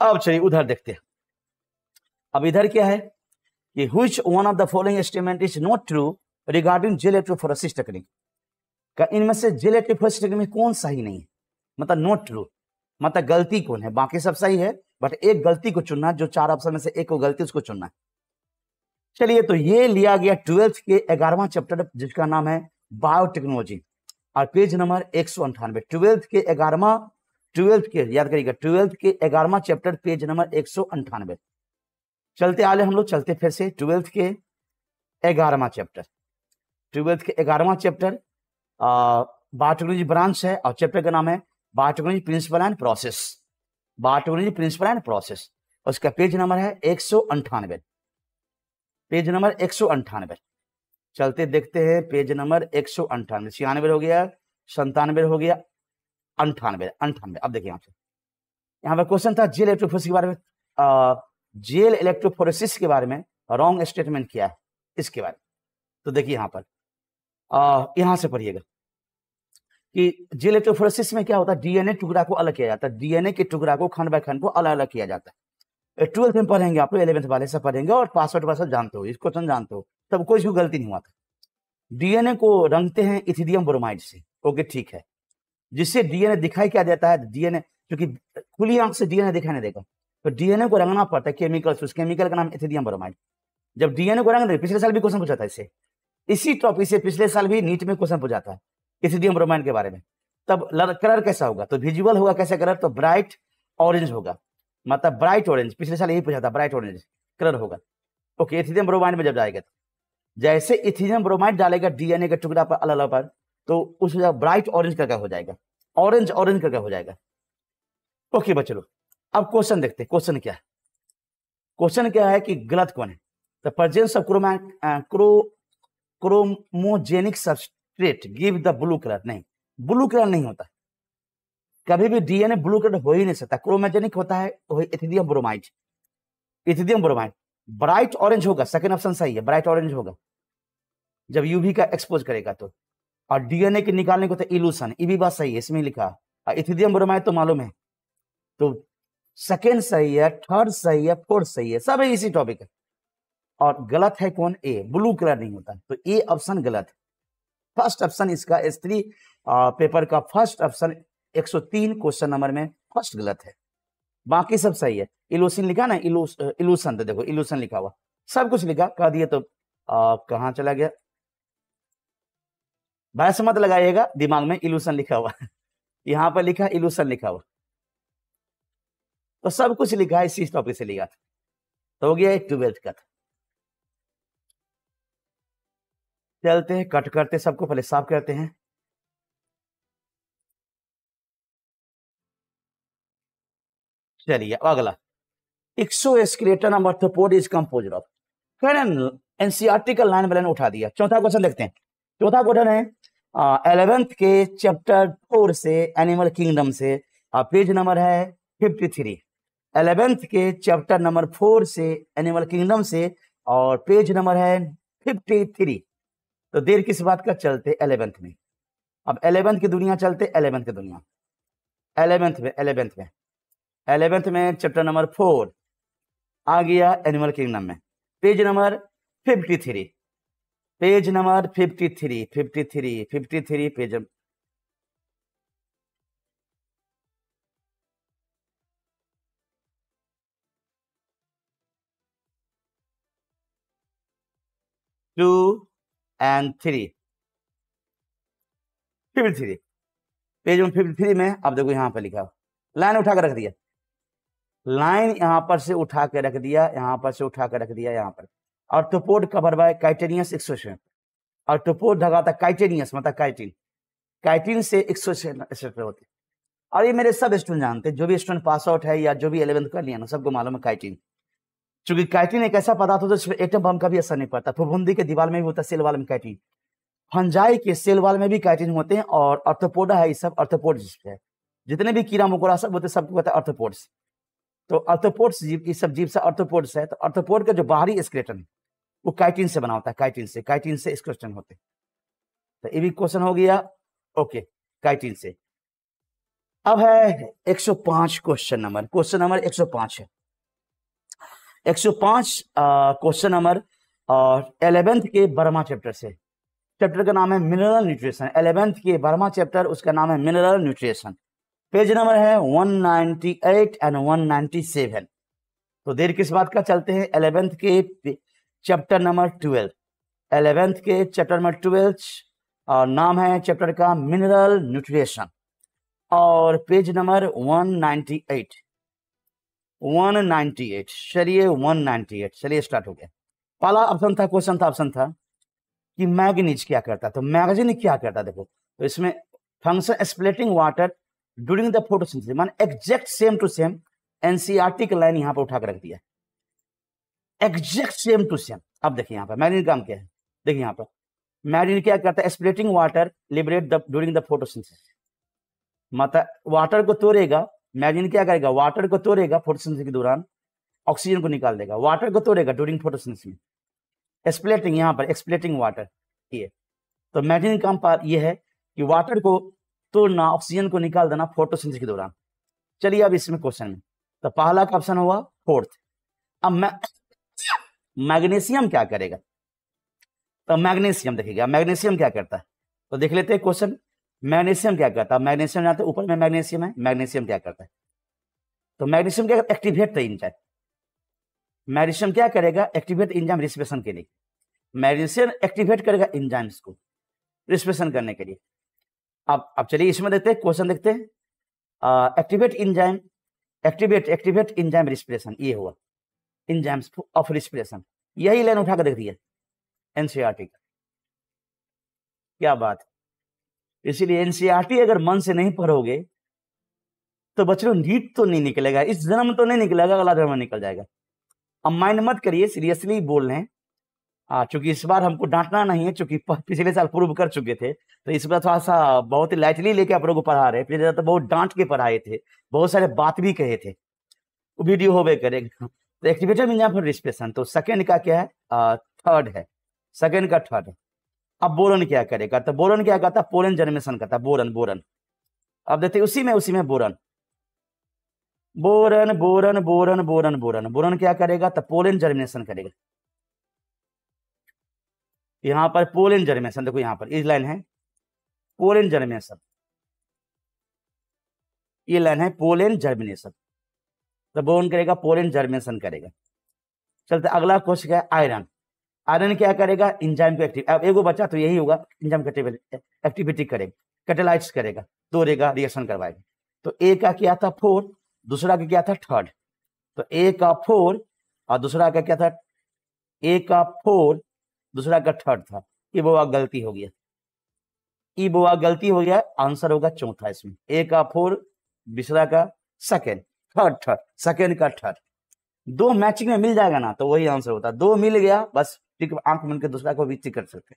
अब चलिए उधर देखते हैं अब इधर क्या है कि which one of the following statement is not true regarding gel electrophoresis technique का इनमें से जिलेटिव फर्स्ट डिग्री में कौन सही नहीं है मतलब नोट ट्रू मतलब गलती कौन है बाकी सब सही है बट एक गलती को चुनना है जो चार ऑप्शन में से एक को गलती उसको चुनना है चलिए तो ये लिया गया ट्वेल्थ के ग्यारहवा चैप्टर जिसका नाम है बायोटेक्नोलॉजी और पेज नंबर एक सौ अंठानवे ट्वेल्थ के ग्यारहवा ट्वेल्थ के याद करिएगा ट्वेल्थ के ग्यारहवा चैप्टर पेज नंबर एक सौ अंठानवे चलते आले हम लोग चलते फिर से ट्वेल्थ के ग्यारहवा चैप्टर ट्वेल्थ के ग्यारहवा चैप्टर बायोटेक्नोलॉजी ब्रांच है और चैप्टर का नाम है biotechnology principle and process biotechnology principle and process उसका पेज नंबर है एक सौ अंठानवे पेज नंबर एक सौ अंठानवे चलते देखते हैं पेज नंबर एक सौ अंठानवे छियानवे हो गया संतानवे हो गया अंठानवे अंठानवे अब देखिए यहाँ से यहाँ पर क्वेश्चन था जेल इलेक्ट्रोफोरेसिस के बारे में आ, जेल इलेक्ट्रोफोरेसिस के बारे में रॉन्ग स्टेटमेंट किया है इसके बारे में तो देखिए यहाँ पर आ, यहां से पढ़िएगा कि जिलेटोफोरेसिस में क्या होता है डीएनए टुकड़ा को अलग किया जाता है डीएनए के टुकड़ा को खंड बाय खंड को अलग अलग किया जाता है ट्वेल्थ में पढ़ेंगे आप लोग इलेवंथ वाले से पढ़ेंगे और पासवर्ड वासवर्ड जानते हो इस क्वेश्चन जानते हो तब कोई इसमें गलती नहीं हुआ था डीएनए को रंगते हैं इथिडियम ब्रोमाइड से ओके ठीक है जिससे डीएनए दिखाई क्या देता है डीएनए क्योंकि खुली आंख से डीएनए दिखाई नहीं देगा तो डीएनए को रंगना पड़ता है केमिकल उस केमिकल का नाम इथिडियम ब्रोमाइड जब डीएनए को रंग पिछले साल भी क्वेश्चन पूछा था इसे इसी टॉपिक से पिछले साल भी नीट में क्वेश्चन पूछा था इथिडियम ब्रोमाइड के बारे में तब कलर कैसा होगा तो विजुअल होगा कैसे कलर तो ब्राइट ऑरेंज होगा मतलब ब्राइट ऑरेंज पिछले साल यही पूछा था ब्राइट ऑरेंज कलर होगा ओके इथिडियम ब्रोमाइड में जब जाएगा तो। जैसे इथिडियम ब्रोमाइड डालेगा डीएनए का टुकड़ा पर अलग अलग पर तो उस ब्राइट ऑरेंज करके हो जाएगा ऑरेंज ऑरेंज करके हो जाएगा ओके बच्चों अब क्वेश्चन देखते हैं क्वेश्चन क्या है क्वेश्चन क्या है कि गलत कौन है द तो प्रजेंस ऑफ क्रोमैन क्रो chromogenic substrate give the blue colour नहीं ब्लू कलर नहीं होता कभी भी डीएनए ब्लू कलर हो ही नहीं सकता क्रोमेजेनिक होता है ethidium bromide ethidium bromide bright orange होगा सेकेंड ऑप्शन सही है ब्राइट ऑरेंज होगा जब यूवी का एक्सपोज करेगा तो और डीएनए के निकालने को तो इल्यूशन ये भी बात सही है इसमें लिखा और इथिडियम ब्रोमाइड तो मालूम है तो सेकेंड सही है थर्ड सही है फोर्थ सही है सब इसी टॉपिक है और गलत है कौन ए ब्लू कलर नहीं होता तो ए ऑप्शन गलत है फर्स्ट ऑप्शन इसका एस थ्री पेपर का फर्स्ट ऑप्शन 103 क्वेश्चन नंबर में फर्स्ट गलत है बाकी सब सही है इलूशन लिखा ना इलूस इलूशन तो देखो इलूशन लिखा हुआ सब कुछ लिखा कह दिए तो कहा चला गया बहस मत लगाइएगा दिमाग में इलूशन लिखा हुआ यहां पर लिखा इलूशन लिखा हुआ तो सब कुछ लिखा है इसी टॉपिक से लिखा था तो हो गया एक ट्वेल्थ का था चलते हैं कट करते सबको पहले साफ करते हैं चलिए अगला exoskeleton of arthropod is compose of NCERT का लाइन बलन उठा दिया चौथा क्वेश्चन देखते हैं चौथा क्वेश्चन है एलेवेंथ के चैप्टर फोर से एनिमल किंगडम से पेज नंबर है फिफ्टी थ्री एलेवेंथ के चैप्टर नंबर फोर से एनिमल किंगडम से और पेज नंबर है फिफ्टी थ्री तो देर किस बात का चलते एलेवेंथ में अब एलेवेंथ की दुनिया चलते एलेवेंथ की दुनिया एलेवेंथ में एलेवेंथ में एलेवेंथ में चैप्टर नंबर फोर आ गया एनिमल किंगडम में page number fifty three page number fifty three fifty three fifty three page two and three fifty three page number fifty three में आप देखो यहां पर लिखा लाइन उठा कर रख दिया लाइन यहां पर से उठा के रख दिया यहां पर से उठा के रख दिया यहां पर arthropod cover by chitinous exoskeleton arthropod धगा था काइटेनियस मतलब काइटिन काइटिन से एक्सोशन एक्सेट्रा होती और ये मेरे सब स्टूडेंट जानते हैं जो भी स्टूडेंट पास आउट है या जो भी एलेवेंथ कर लिया ना सबको मालूम है काइटिन चूंकि कैटिन एक ऐसा पदार्थ होता है जिसमें एटम बम का भी असर नहीं पड़ता फुफुंदी के दीवार में भी होता है सेल वाल में कैटिन फंजाई के सेल वाल में भी कैटिन होते हैं और अर्थोपोडा है ये सब अर्थोपोड है जितने भी कीड़ा मकोड़ा सब होते सबको पता है अर्थोपोड्स तो अर्थोपोड्स जीव ये सब जीव से अर्थोपोड्स है तो अर्थोपोड का जो बाहरी स्क्रेटन वो काइटिन से बना होता है काइटिन से काइटिन से स्क्रेटन होते हैं तो ये भी क्वेश्चन हो गया ओके काइटिन से अब है 105 क्वेश्चन नंबर क्वेश्चन नंबर 105 है पांच क्वेश्चन नंबर एलेवेंथ के बर्मा चैप्टर से चैप्टर का नाम है मिनरल न्यूट्रिशन एलेवेंथ के बर्मा चैप्टर उसका नाम है मिनरल न्यूट्रिशन पेज नंबर है 198 एंड 197 तो देर किस बात का चलते हैं एलेवेंथ के चैप्टर नंबर ट्वेल्थ एलेवेंथ के चैप्टर नंबर ट्वेल्थ और नाम है चैप्टर का मिनरल न्यूट्रिशन और पेज नंबर 198 198 चलिए 198 चलिए स्टार्ट हो गया पहला ऑप्शन था क्वेश्चन था ऑप्शन था कि मैगनीज क्या करता है तो मैगजीन क्या करता है देखो तो इसमें function splitting water during the photosynthesis मान exact same to same NCERT का लाइन यहां पर उठाकर रख दिया एग्जैक्ट सेम टू सेम अब देखिए यहां पर मैगनीज काम क्या है देखिए यहां पर मैगनीज क्या करता है splitting water liberate the during the photosynthesis मतलब वाटर को तोड़ेगा मैगजीन क्या करेगा वाटर को तोड़ेगा फोटोसिंथेसिस के दौरान ऑक्सीजन को निकाल देगा वाटर को तोड़ेगा ड्यूरिंग फोटोसिंथेसिस में एक्सप्लेटिंग यहाँ पर एक्सप्लेटिंग तो वाटर ये तो मैगजीन काम पर यह है कि वाटर को तोड़ना ऑक्सीजन को निकाल देना फोटोसिंथेसिस के दौरान चलिए अब इसमें क्वेश्चन में तो पहला का ऑप्शन हुआ फोर्थ अब मैं मैग्नीशियम क्या करेगा तो मैग्नेशियम देखिएगा मैग्नेशियम क्या करता है तो देख लेते हैं क्वेश्चन मैग्नीशियम क्या करता है मैग्नीशियम जानते ऊपर में मैग्नीशियम है मैग्नीशियम क्या करता है तो मैग्नीशियम क्या एक्टिवेट है इंजाइम मैग्नीशियम क्या करेगा एक्टिवेट इंजाइम रिस्पेशन के लिए मैग्नीशियम एक्टिवेट करेगा इंजाइम्स को रिस्पेशन करने के लिए अब अब चलिए इसमें देखते हैं क्वेश्चन देखते हैं activate enzyme activate activate enzyme respiration ये हुआ इंजाइम्स ऑफ रिस्पिरेशन यही लाइन उठाकर देख दिया एनसीआरटी का e क्या बात इसीलिए एनसीईआरटी e अगर मन से नहीं पढ़ोगे तो बच्चों नीट तो नहीं निकलेगा इस जन्म तो नहीं निकलेगा अगला जन्म निकल जाएगा अब माइंड मत करिए सीरियसली बोल रहे हैं चूंकि इस बार हमको डांटना नहीं है चूंकि पिछले साल प्रूव कर चुके थे तो इस बार थोड़ा सा बहुत ही लाइटली लेके आप लोगों को पढ़ा रहे पिछले तो बहुत डांट के पढ़ाए थे बहुत सारे बात भी कहे थे वीडियो गए करेगा तो एक्टिवेटर में पर रिस्पेशन तो सेकेंड का क्या है थर्ड है सेकेंड का थर्ड है अब बोरन क्या करेगा तो बोरन क्या कहता पोलन जनरेशन कहता बोरन बोरन अब देखते उसी में उसी में boron boron boron boron boron boron boron क्या करेगा तो पोलन जर्मिनेशन करेगा यहां पर पोलन जर्मिनेशन देखो यहां पर इस लाइन है पोलन जर्मिनेशन ये लाइन है पोलन जर्मिनेशन तो बोरन करेगा पोलन जर्मिनेशन करेगा चलते अगला क्वेश्चन है आयरन आयरन क्या करेगा इंजाइम को एक्टिव एगो बच्चा तो यही होगा इंजाइम एक्टिविटी करेगा कैटेलाइट करेगा तोड़ेगा रिएक्शन करवाएगा तो ए का क्या था फोर दूसरा का क्या था थर्ड तो ए का फोर और दूसरा का क्या था ए का फोर दूसरा का थर्ड था ये बोआ गलती हो गया ई बोआ गलती हो गया आंसर होगा चौथा इसमें ए का फोर दूसरा का सेकेंड थर्ड थर्ड सेकेंड का थर्ड दो मैचिंग में मिल जाएगा ना तो वही आंसर होता है दो मिल गया बस टिक आंख मन के दूसरा को भी टिक कर सकते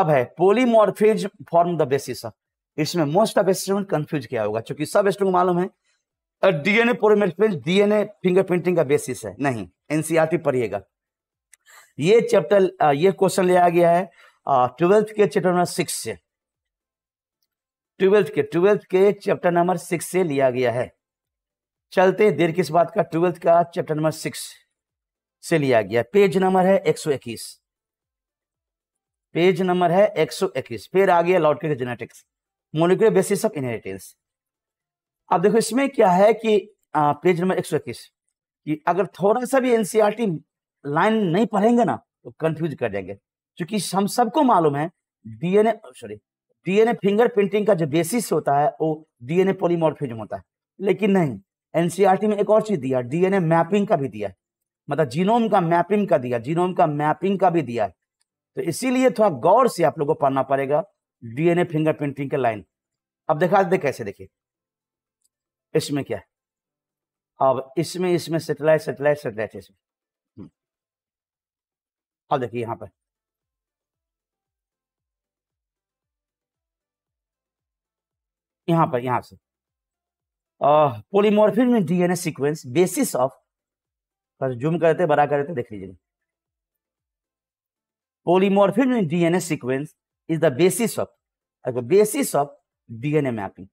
अब है polymorphism form the basis of इसमें मोस्ट ऑफ स्टूडेंट कंफ्यूज किया होगा क्योंकि सब स्टूडेंट मालूम है डीएनए पोलीमोरफेज डीएनए फिंगरप्रिंटिंग का बेसिस है नहीं एनसीईआरटी e पढ़िएगा ये चैप्टर ये क्वेश्चन लिया गया है ट्वेल्थ के चैप्टर नंबर सिक्स से ट्वेल्थ के ट्वेल्थ के चैप्टर नंबर सिक्स से लिया गया है चलते हैं देर किस बात का ट्वेल्थ का चैप्टर नंबर सिक्स से लिया गया पेज नंबर है एक सौ इक्कीस पेज नंबर है एक सौ इक्कीस फिर आ गया lottery genetics molecular basis of inheritance अब देखो इसमें क्या है कि आ, पेज नंबर एक सौ इक्कीस कि अगर थोड़ा सा भी एनसीआरटी e लाइन नहीं पढ़ेंगे ना तो कंफ्यूज कर देंगे क्योंकि हम सबको मालूम है DNA sorry DNA fingerprinting का जो बेसिस होता है वो डीएनए पॉलीमॉर्फिज्म होता है लेकिन नहीं एनसीईआरटी में एक और चीज दिया डीएनए मैपिंग का भी दिया मतलब जीनोम का मैपिंग का दिया जीनोम का मैपिंग का भी दिया है तो इसीलिए थोड़ा गौर से आप लोगों को पढ़ना पड़ेगा डीएनए फिंगरप्रिंटिंग के लाइन अब देखा दे कैसे देखिए इसमें क्या है अब इसमें इसमें सेटेलाइट सेटेलाइट सेटेलाइट इसमें हम्म। अब देखिए यहां पर यहाँ पर यहां से polymorphism DNA sequence basis of पर जूम करते बड़ा करते देख लीजिए polymorphism DNA sequence is the basis of basis of DNA mapping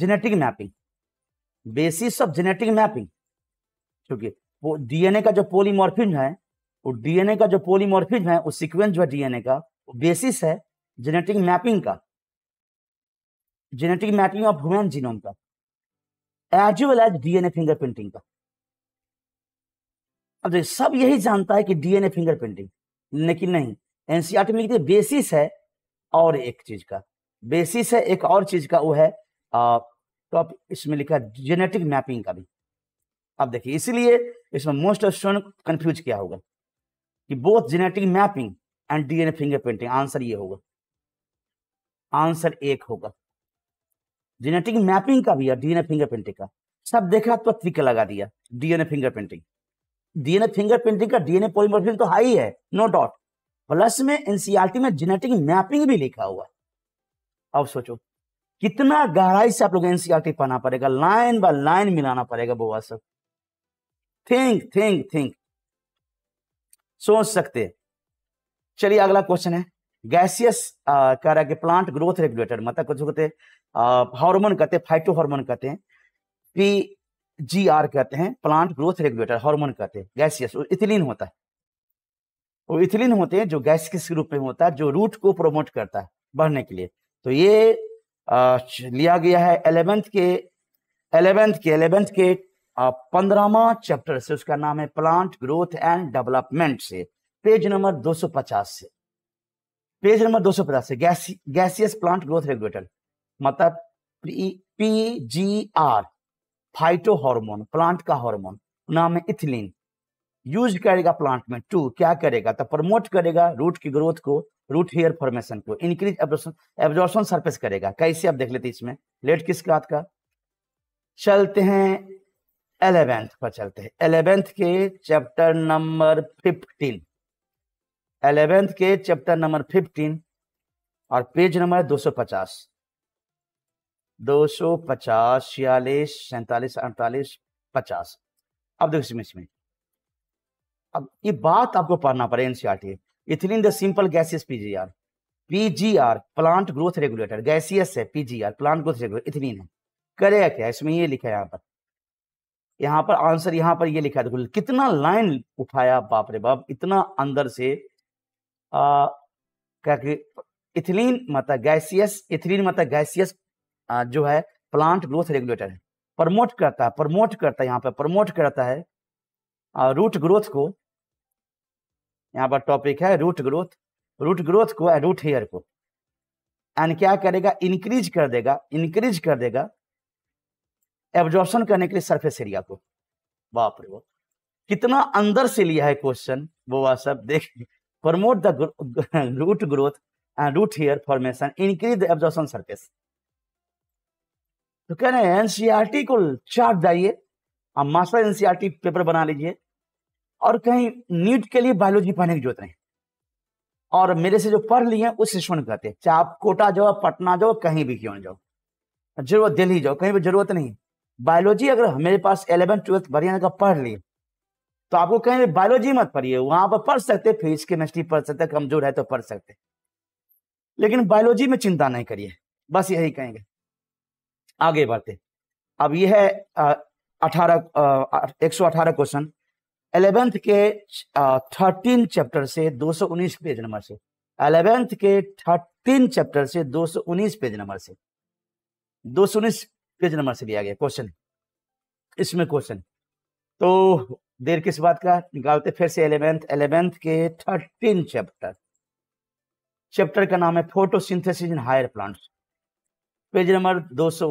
genetic mapping basis of genetic mapping क्योंकि डीएनए का जो पोलिमोर्फिन है वो डीएनए का जो पोलिमोर्फिन है वो सीक्वेंस जो है डीएनए का वो बेसिस है जेनेटिक मैपिंग का genetic mapping of human genome का as well as DNA fingerprinting का अब देखिए तो सब यही जानता है कि डीएनए फिंगर प्रिंटिंग लेकिन नहीं एनसीआर e में लिखते बेसिस है और एक चीज का बेसिस है एक और चीज का वो है टॉप तो इसमें लिखा जेनेटिक मैपिंग का भी अब देखिए इसीलिए इसमें मोस्ट ऑफ स्टूडेंट कंफ्यूज किया होगा कि both genetic mapping and DNA fingerprinting answer ये होगा आंसर एक होगा जेनेटिक मैपिंग का भी है डीएनए फिंगर प्रिंटिंग का सब देखा तो ट्रिक लगा दिया DNA fingerprinting DNA fingerprinting का डीएनए पॉलीमॉर्फिज्म तो हाई है नो डाउट प्लस में एनसीआरटी में जेनेटिक मैपिंग भी लिखा हुआ है अब सोचो कितना गहराई से आप लोग एनसीआरटी पाना पड़ेगा लाइन बाय लाइन मिलाना पड़ेगा बुआ सब थिंक थिंक थिंक सोच सकते चलिए अगला क्वेश्चन है गैसियस कह रहा है प्लांट ग्रोथ रेगुलेटर मतलब कुछ कहते हैं हार्मोन कहते हैं फाइटो हार्मोन कहते हैं पी जी आर कहते हैं प्लांट ग्रोथ रेगुलेटर हार्मोन कहते हैं गैसियस इथिलीन होता है वो इथिलीन होते हैं जो गैस के रूप में होता है जो रूट को प्रोमोट करता है बढ़ने के लिए तो ये आ, लिया गया है एलेवेंथ के एलेवेंथ के एलेवेंथ के पंद्रहवा चैप्टर से उसका नाम है प्लांट ग्रोथ एंड डेवलपमेंट से पेज नंबर 250 से पेज नंबर दो सौ पचास गैसियस प्लांट ग्रोथ रेगुलेटर मतलब P G R phytohormone plant का हार्मोन नाम है इथिलीन यूज करेगा प्लांट में टू क्या करेगा तो प्रमोट करेगा रूट की ग्रोथ को रूट हेयर फॉर्मेशन को इंक्रीज एब्जॉर्शन सरफेस करेगा कैसे आप देख लेते इसमें लेट किस बात का चलते हैं एलेवेंथ पर चलते हैं एलेवेंथ के चैप्टर नंबर फिफ्टीन एलेवेंथ के चैप्टर नंबर फिफ्टीन और पेज नंबर दो सौ पचास दो सौ पचास छियालीस सैतालीस अड़तालीस पचास अब देखो इसमें इसमें अब ये बात आपको पढ़ना पड़े NCERT ethylene the simple gaseous PGR PGR plant growth regulator gaseous है PGR plant growth regulator ethylene है करे क्या इसमें ये लिखा है यहाँ पर यहाँ पर आंसर यहाँ पर ये लिखा है कितना लाइन उठाया बाप रे बाप इतना अंदर से क्या इथिलीन मतलब गैसियस इथिलीन मतलब गैसियस जो है प्लांट ग्रोथ रेगुलेटर है प्रमोट करता है प्रमोट करता है यहाँ पर प्रमोट करता है आ, रूट ग्रोथ को यहाँ पर टॉपिक है रूट ग्रोथ रूट ग्रोथ को या रूट हेयर को एंड क्या करेगा इंक्रीज कर देगा इंक्रीज कर देगा एब्जॉर्बन करने के लिए सरफेस एरिया को बाप रे वो कितना अंदर से लिया है क्वेश्चन वो वह सब देख promote the (laughs) root growth and root hair formation, increase the absorption surface. तो कह रहे हैं एनसीईआरटी e को चार्ट जाइए आप मास्टर एनसीईआरटी पेपर बना लीजिए और कहीं नीट के लिए बायोलॉजी पढ़ने की जरूरत नहीं और मेरे से जो पढ़ लिए उस स्टूडेंट कहते हैं चाहे आप कोटा जाओ पटना जाओ कहीं भी क्यों जाओ जरूरत दिल्ली जाओ कहीं भी जरूरत नहीं बायोलॉजी अगर मेरे पास इलेवन ट्वेल्थ बढ़िया का पढ़ लिया तो आपको कहेंगे बायोलॉजी मत पढ़िए वहां पर पढ़ सकते फिजिक्स केमिस्ट्री पढ़ सकते कमजोर है तो पढ़ सकते लेकिन बायोलॉजी में चिंता नहीं करिए बस यही कहेंगे आगे बढ़ते अब यह है अठारह एक सौ अठारह क्वेश्चन एलेवेंथ के थर्टीन चैप्टर से 219 पेज नंबर से एलेवेंथ के थर्टीन चैप्टर से 219 पेज नंबर से 219 पेज नंबर से लिया गया क्वेश्चन इसमें क्वेश्चन तो देर किस बात का निकालते फिर से एलेवेंथ एलेवेंथ के थर्टीन चैप्टर चैप्टर का नाम है photosynthesis in higher plants page number दो सौ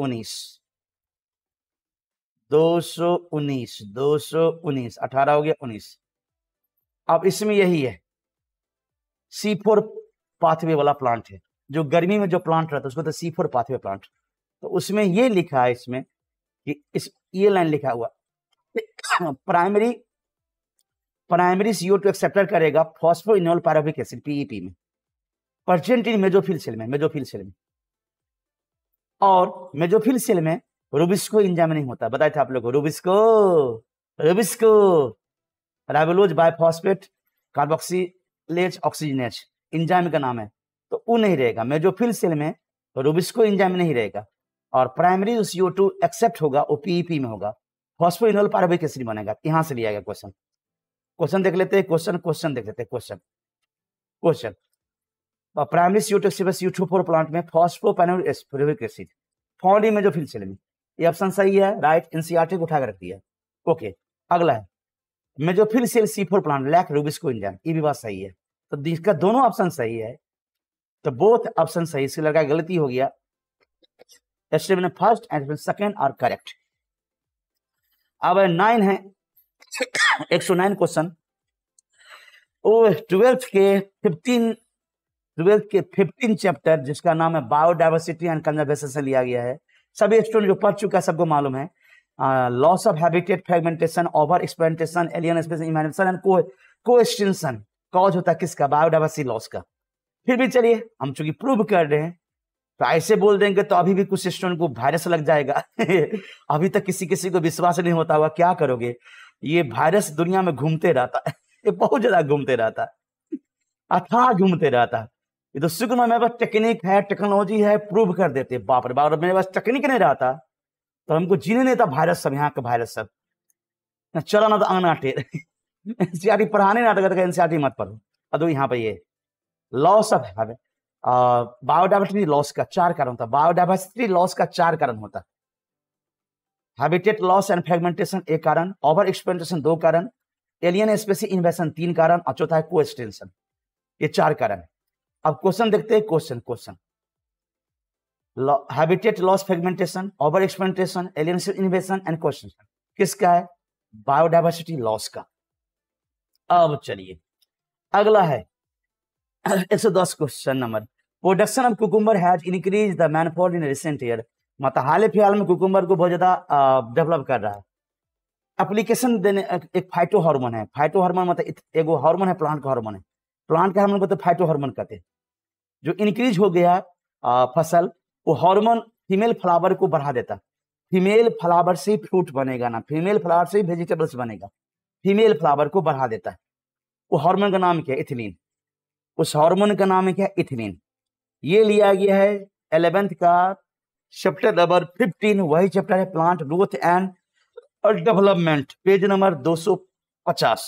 उन्नीस अठारह हो गया उन्नीस अब इसमें यही है सी फोर पाथवे वाला प्लांट है जो गर्मी में जो प्लांट रहता है उसको तो सी फोर पाथवे प्लांट तो उसमें ये लिखा है इसमें कि इस ये लाइन लिखा हुआ primary primary CO two acceptor करेगा फॉस्फो इनोल एसिड पीईपी में परसेंट इन मेजोफिल सेल में मेजोफिल सेल में और मेजोफिल सेल में रुबिस्को इंजाम नहीं होता बताए थे आप लोग को rubisco rubisco ribulose biphosphate carboxylase oxygenase enzyme का नाम है तो वो नहीं रहेगा मेजोफिल सेल में रुबिस्को इंजाम नहीं रहेगा और प्राइमरी सीओ टू एक्सेप्ट होगा वो पीईपी e में होगा फॉस्फोइनोल पारोबिक एसिड बनेगा यहां से लिया गया क्वेश्चन क्वेश्चन देख लेते हैं क्वेश्चन क्वेश्चन देख लेते हैं question question primary CO two C two four plant में फॉस्फो पैनोरिक एसिड में जो मेजोफिल में ये ऑप्शन सही है राइट एनसीआरटी को उठाकर रख दिया ओके अगला है mesophyll cell C four plant lack rubisco Indian ये भी बात सही है तो इसका दोनों ऑप्शन सही है तो बोथ ऑप्शन सही इसके लड़का गलती हो गया first and second are correct अब नाइन है एक सौ नाइन क्वेश्चन ट्वेल्थ के फिफ्टीन ट्वेल्थ के फिफ्टीन चैप्टर जिसका नाम है बायोडाइवर्सिटी एंड कंजर्वेशन से लिया गया है सभी स्टूडेंट जो पढ़ चुका है सबको मालूम है loss of habitat fragmentation over exploitation alien species and coextinction cause होता है किसका बायोडाइवर्सिटी लॉस का फिर भी चलिए हम चूंकि प्रूव कर रहे हैं तो ऐसे बोल देंगे तो अभी भी कुछ स्टूडेंट को वायरस लग जाएगा (laughs) अभी तक किसी किसी को विश्वास नहीं होता हुआ क्या करोगे ये वायरस दुनिया में घूमते रहता है (laughs) ये बहुत ज्यादा घूमते रहता है (laughs) अथा अच्छा घूमते रहता है ये तो शुक्र में मेरे पास टेक्निक है टेक्नोलॉजी है प्रूव कर देते बाप रे बाप मेरे पास टेक्निक नहीं रहता तो हमको जीने नहीं था वायरस सब यहाँ का वायरस सब ना चला ना तो आना टेर एनसीआर पढ़ाने ना तो एनसीआर मत पढ़ो अदो तो यहाँ पर ये loss of habitat biodiversity loss का चार कारण होता है बायोडाइवर्सिटी लॉस का चार कारण होता हैबिटेट लॉस एंड फ्रेगमेंटेशन एक कारण ओवर एक्सपेंडेशन दो कारण एलियन स्पेसी इन्वेशन तीन कारण और चौथा है को एक्सटेंशन ये चार कारण अब क्वेश्चन देखते हैं question question habitat loss fragmentation over exploitation alien invasion and question किसका है बायोडाइवर्सिटी लॉस का अब चलिए अगला है (clears throat) एक सौ दस question number production of cucumber has increase the manifold in recent year मतलब हाल ही में कुकुम्बर को बहुत ज्यादा डेवलप कर रहा है एप्लीकेशन देने एक फाइटो हार्मोन है फाइटो हार्मोन मतलब एगो हार्मोन है प्लांट का हार्मोन है प्लांट का हार्मोन को तो फाइटो हार्मोन कहते हैं जो इंक्रीज हो गया आ, फसल वो हार्मोन फीमेल फ्लावर को बढ़ा देता फीमेल फ्लावर से ही फ्रूट बनेगा ना फीमेल फ्लावर से वेजिटेबल्स बनेगा फीमेल फ्लावर को बढ़ा देता है वो हार्मोन का नाम क्या है इथिलीन उस हार्मोन का नाम है क्या इथिलीन ये लिया गया है एलेवेंथ का चैप्टर नंबर फिफ्टीन वही चैप्टर है plant growth and development page number 250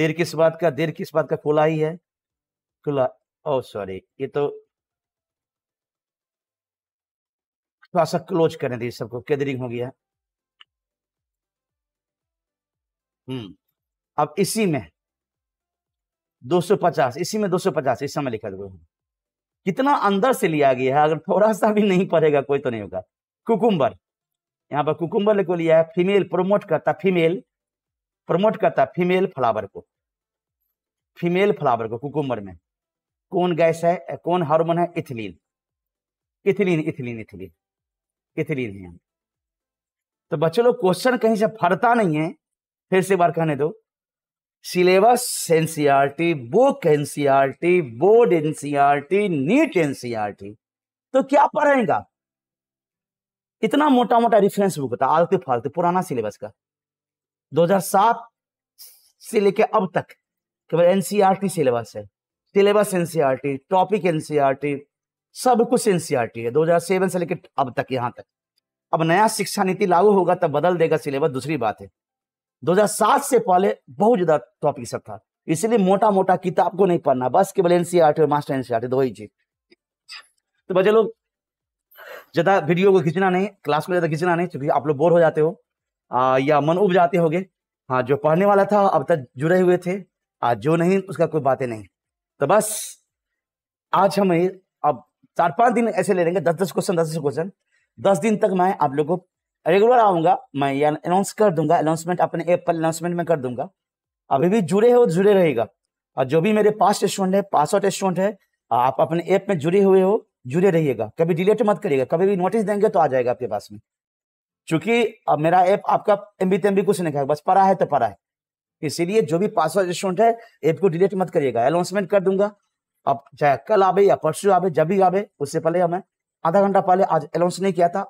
देर किस बात का देर किस बात का खुला ही है खुला ओ oh, सॉरी ये तो थोड़ा सा क्लोज करने दी सबको कैदरिंग हो गया हम्म अब इसी में 250 इसी में 250 इस समय लिखा हुआ कितना अंदर से लिया गया है अगर थोड़ा सा भी नहीं पड़ेगा कोई तो नहीं होगा कुकुम्बर यहाँ पर कुकुम्बर को लिया है फीमेल प्रमोट करता फीमेल प्रमोट करता फीमेल फ्लावर को फीमेल फ्लावर को कुकुम्बर में कौन गैस है कौन हार्मोन है ethylene ethylene ethylene ethylene ethylene है तो बच्चों लोग क्वेश्चन कहीं से फरता नहीं है फिर से बार कहने दो syllabus T book T board T NEET T तो क्या पढ़ेगा इतना मोटा मोटा रिफरेंस बुक था आलते फालतू पुराना सिलेबस का 2007 से लेके अब तक केवल टी सिलेबस है सिलेबस टी टॉपिक टी सब कुछ टी है 2007 से लेकर अब तक यहाँ तक अब नया शिक्षा नीति लागू होगा तब बदल देगा सिलेबस दूसरी बात है 2007 से पहले बहुत ज्यादा टॉपिक सब था इसलिए मोटा मोटा किताब को नहीं पढ़ना बस केवल एनसीआर मास्टर एनसीआर दो ही चीज तो बच्चे लोग ज्यादा वीडियो को खींचना नहीं क्लास को ज्यादा खींचना नहीं क्योंकि आप लोग बोर हो जाते हो आ, या मन उब जाते होगे हाँ जो पढ़ने वाला था अब तक जुड़े हुए थे आज जो नहीं उसका कोई बातें नहीं तो बस आज हम अब चार पांच दिन ऐसे ले लेंगे दस दस क्वेश्चन दस दस क्वेश्चन दस दिन तक मैं आप लोगों को रेगुलर आऊंगा मैं ये अनाउंस कर दूंगा अनाउंसमेंट अपने ऐप पर अनाउंसमेंट में कर दूंगा अभी भी जुड़े हो जुड़े रहेगा और जो भी मेरे पास स्टूडेंट है पास आउट स्टूडेंट है आप अपने ऐप में जुड़े हुए हो जुड़े रहिएगा कभी डिलेट मत करिएगा कभी भी नोटिस देंगे तो आ जाएगा आपके पास में चूंकि अब मेरा ऐप आपका एम बी तेमबी कुछ नहीं खाएगा बस पड़ा है तो पड़ा है इसीलिए जो भी पासवर्ड स्टूडेंट है ऐप को डिलेट मत करिएगा अनाउंसमेंट कर दूंगा अब चाहे कल आवे या परसों आवे जब भी आवे उससे पहले हमें आधा घंटा पहले आज अनाउंस नहीं किया था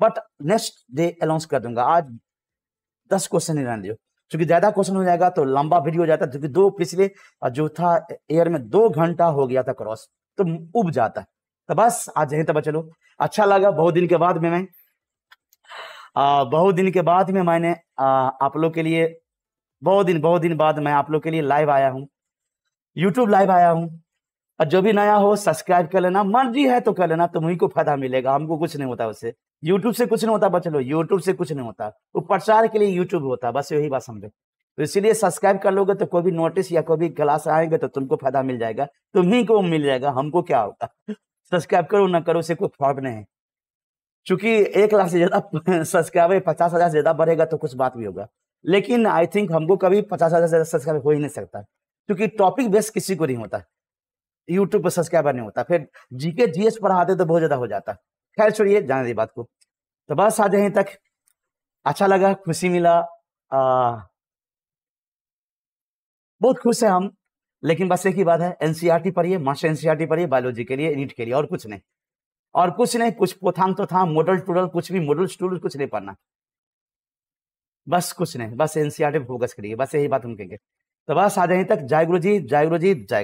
बट नेक्स्ट डे अनाउंस कर दूंगा आज दस क्वेश्चन ही रहने दो क्योंकि ज्यादा क्वेश्चन हो जाएगा तो लंबा वीडियो हो जाता है क्योंकि दो पिछले जो था एयर में दो घंटा हो गया था क्रॉस तो उब जाता है तो बस आज यहीं तब चलो अच्छा लगा बहुत दिन के बाद में मैं आ, बहुत दिन के बाद में मैंने आ, आप लोग के लिए बहुत दिन बहुत दिन बाद मैं आप लोग के लिए लाइव आया हूँ यूट्यूब लाइव आया हूँ और जो भी नया हो सब्सक्राइब कर लेना मर्जी है तो कर लेना तुम्हें तो को फायदा मिलेगा हमको कुछ नहीं होता उससे यूट्यूब से कुछ नहीं होता बच्चे लोग यूट्यूब से कुछ नहीं होता वो प्रचार के लिए यूट्यूब होता बस यही बात समझो तो इसीलिए सब्सक्राइब कर लोगे तो कोई भी नोटिस या कोई भी क्लास आएंगे तो तुमको फायदा मिल जाएगा तुम्ही को मिल जाएगा हमको क्या होगा सब्सक्राइब (laughs) करो ना करो से कोई फर्क नहीं चूंकि एक लाख से ज्यादा सब्सक्राइबर (laughs) पचास हजार से ज्यादा बढ़ेगा तो कुछ बात भी होगा लेकिन आई थिंक हमको कभी पचास हजार से ज्यादा सब्सक्राइब हो ही नहीं सकता क्योंकि टॉपिक बेस किसी को नहीं होता यूट्यूब पर सब्सक्राइबर नहीं होता फिर जीके जीएस पढ़ाते तो बहुत ज्यादा हो जाता खैर छोड़िए जाने दी बात को तो बस आज यहीं तक अच्छा लगा खुशी मिला आ, बहुत खुश है हम लेकिन बस एक ही बात है एनसीईआरटी e पढ़िए मास्टर एनसीईआरटी e पढ़िए बायोलॉजी के लिए नीट के लिए और कुछ नहीं और कुछ नहीं कुछ पोथांग तो था मॉडल टूडल कुछ भी मॉडल टूडल कुछ नहीं पढ़ना बस कुछ नहीं बस एनसीआर e पे फोकस करिए बस यही बात हम कहेंगे तो बस आ जाए तक जय गुरु जी जय गुरु जी जय